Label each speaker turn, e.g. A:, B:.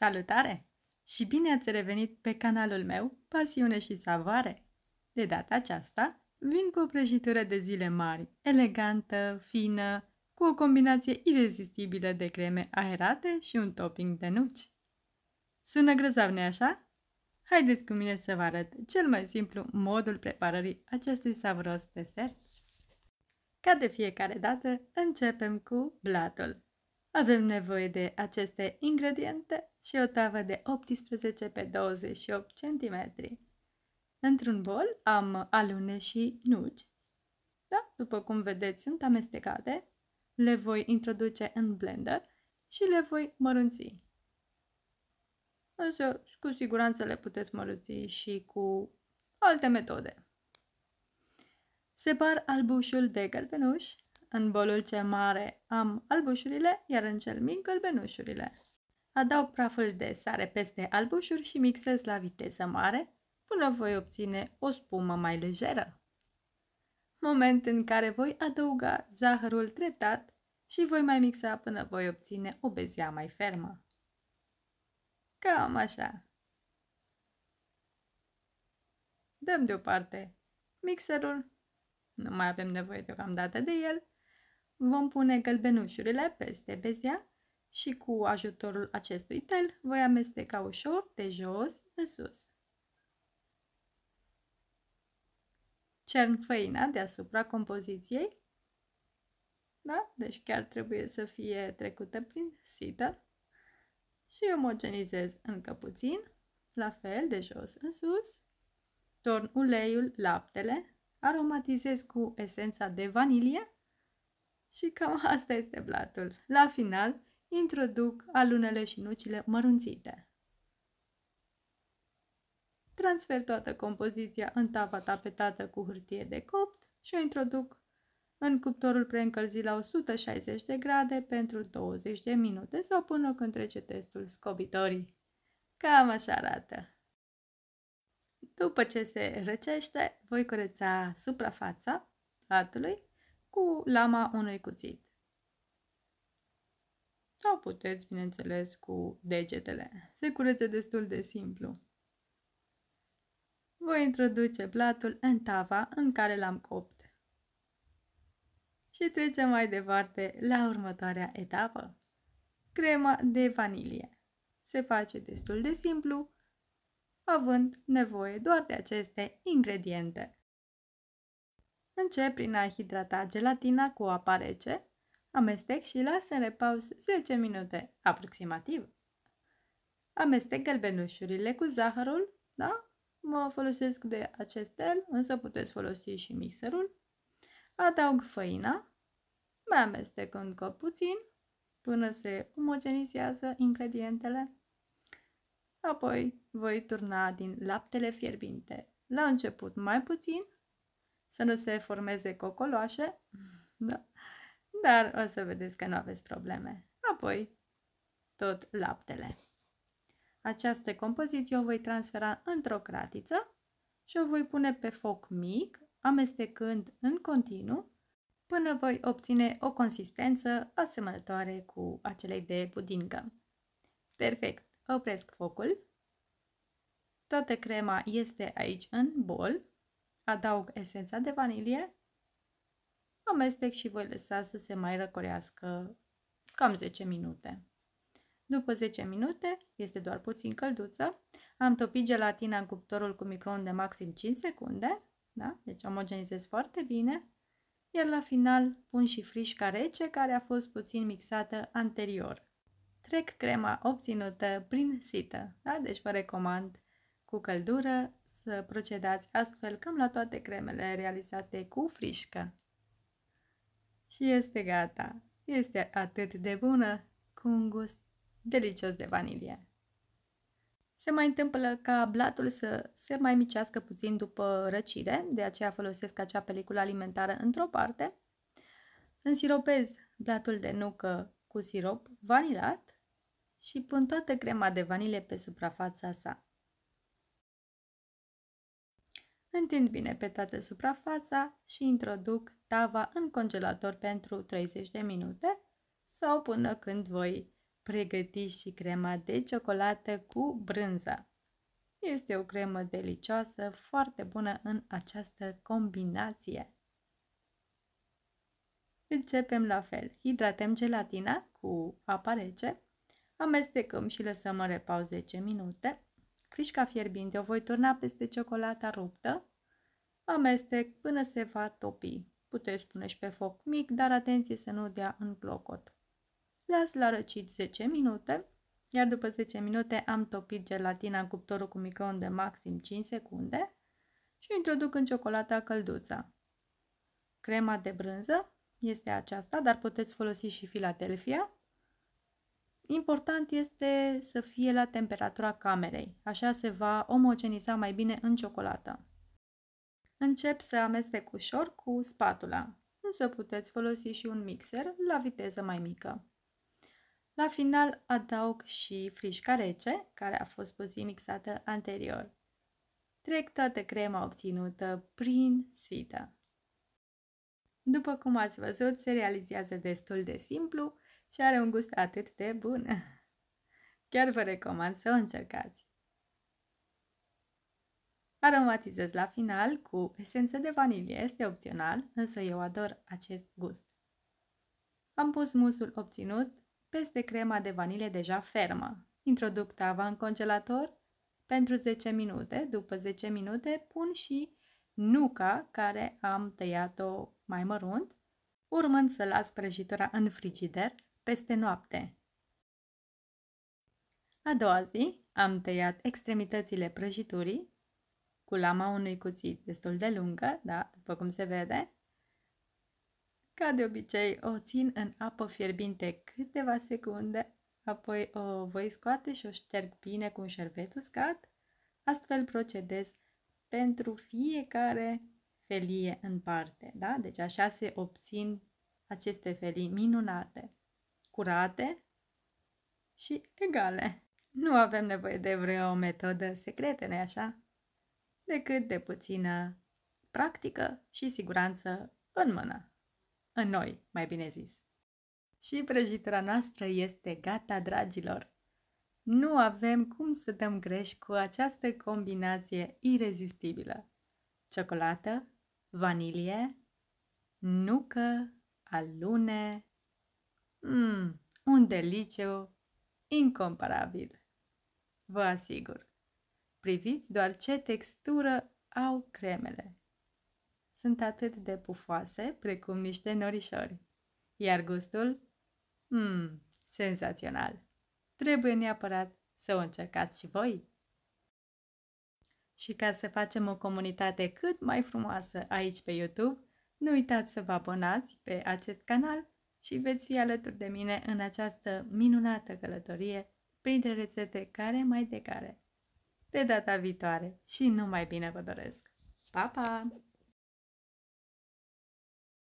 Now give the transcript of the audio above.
A: Salutare și bine ați revenit pe canalul meu Pasiune și Savoare! De data aceasta vin cu o prăjitură de zile mari, elegantă, fină, cu o combinație irezistibilă de creme aerate și un topping de nuci. Sună grozav, nu așa? Haideți cu mine să vă arăt cel mai simplu modul preparării acestui savuros desert. Ca de fiecare dată, începem cu blatul. Avem nevoie de aceste ingrediente și o tavă de 18 pe 28 cm. Într-un bol am alune și nuci. Da, după cum vedeți, sunt amestecate. Le voi introduce în blender și le voi mărunți. Însă, cu siguranță le puteți mărunți și cu alte metode. Separ albușul de gălbenuș. În bolul cel mare am albușurile, iar în cel mic gălbenușurile. Adaug praful de sare peste albușuri și mixez la viteză mare până voi obține o spumă mai lejeră. Moment în care voi adăuga zahărul treptat și voi mai mixa până voi obține o bezea mai fermă. Cam așa. Dăm deoparte mixerul, nu mai avem nevoie deocamdată de el, vom pune gălbenușurile peste bezea și cu ajutorul acestui tel voi amesteca ușor de jos în sus. Cern făina deasupra compoziției. Da? Deci chiar trebuie să fie trecută prin sită. Și omogenizez încă puțin, la fel de jos în sus. Torn uleiul, laptele, aromatizez cu esența de vanilie și cam asta este blatul. La final, introduc alunele și nucile mărunțite. Transfer toată compoziția în tava tapetată cu hârtie de copt și o introduc în cuptorul preîncălzit la 160 de grade pentru 20 de minute sau până când trece testul scobitorii. Cam așa arată. După ce se răcește, voi curăța suprafața platului cu lama unui cuțit sau puteți, bineînțeles, cu degetele. Se curăță destul de simplu. Voi introduce blatul în tava în care l-am copt. Și trecem mai departe la următoarea etapă. Crema de vanilie. Se face destul de simplu, având nevoie doar de aceste ingrediente. Încep prin a hidrata gelatina cu apă rece Amestec și las în repaus 10 minute aproximativ. Amestec gălbenușurile cu zahărul, da? Mă folosesc de acest tel, însă puteți folosi și mixerul. Adaug făina, mai amestec încă puțin până se omogenizează ingredientele. Apoi voi turna din laptele fierbinte. La început mai puțin, să nu se formeze cocoloașe. Da? dar o să vedeți că nu aveți probleme. Apoi, tot laptele. Această compoziție o voi transfera într-o cratiță și o voi pune pe foc mic, amestecând în continuu, până voi obține o consistență asemănătoare cu acelei de budincă. Perfect! Opresc focul. Toată crema este aici în bol. Adaug esența de vanilie amestec și voi lăsa să se mai răcorească cam 10 minute. După 10 minute, este doar puțin călduță, am topit gelatina în cuptorul cu microunde de maxim 5 secunde, da? deci omogenizez foarte bine, iar la final pun și frișca rece care a fost puțin mixată anterior. Trec crema obținută prin sită, da? deci vă recomand cu căldură să procedați astfel cam la toate cremele realizate cu frișcă. Și este gata. Este atât de bună cu un gust delicios de vanilie. Se mai întâmplă ca blatul să se mai micească puțin după răcire, de aceea folosesc acea peliculă alimentară într-o parte. Însiropez blatul de nucă cu sirop vanilat și pun toată crema de vanilie pe suprafața sa. Întind bine pe toată suprafața și introduc tava în congelator pentru 30 de minute sau până când voi pregăti și crema de ciocolată cu brânză. Este o cremă delicioasă, foarte bună în această combinație. Începem la fel. Hidratăm gelatina cu apă rece, amestecăm și lăsăm în repaus 10 minute frișca fierbinte o voi turna peste ciocolata ruptă, amestec până se va topi. Puteți pune și pe foc mic, dar atenție să nu dea în clocot. Las la răcit 10 minute, iar după 10 minute am topit gelatina în cuptorul cu micron de maxim 5 secunde și introduc în ciocolata călduța. Crema de brânză este aceasta, dar puteți folosi și Philadelphia Important este să fie la temperatura camerei, așa se va omogeniza mai bine în ciocolată. Încep să amestec ușor cu spatula, însă puteți folosi și un mixer la viteză mai mică. La final adaug și frișca rece, care a fost puțin mixată anterior. Trec toată crema obținută prin sită. După cum ați văzut, se realizează destul de simplu, și are un gust atât de bun. Chiar vă recomand să o încercați. Aromatizez la final cu esență de vanilie, este opțional, însă eu ador acest gust. Am pus musul obținut peste crema de vanilie deja fermă. Introduc tava în congelator pentru 10 minute. După 10 minute pun și nuca care am tăiat-o mai mărunt, urmând să las prăjitura în frigider peste noapte. A doua zi am tăiat extremitățile prăjiturii cu lama unui cuțit destul de lungă, da, după cum se vede. Ca de obicei, o țin în apă fierbinte câteva secunde, apoi o voi scoate și o șterg bine cu un șervet uscat. Astfel procedez pentru fiecare felie în parte, da? Deci așa se obțin aceste felii minunate curate și egale. Nu avem nevoie de vreo metodă secretă, nu așa? Decât de puțină practică și siguranță în mână. În noi, mai bine zis. Și prăjitura noastră este gata, dragilor! Nu avem cum să dăm greș cu această combinație irezistibilă. Ciocolată, vanilie, nucă, alune, Mmm, un deliciu incomparabil. Vă asigur. Priviți doar ce textură au cremele. Sunt atât de pufoase precum niște norișori. Iar gustul? Mmm, senzațional. Trebuie neapărat să o încercați și voi. Și ca să facem o comunitate cât mai frumoasă aici pe YouTube, nu uitați să vă abonați pe acest canal și veți fi alături de mine în această minunată călătorie printre rețete care mai de care. De data viitoare și numai bine vă doresc! Pa, pa!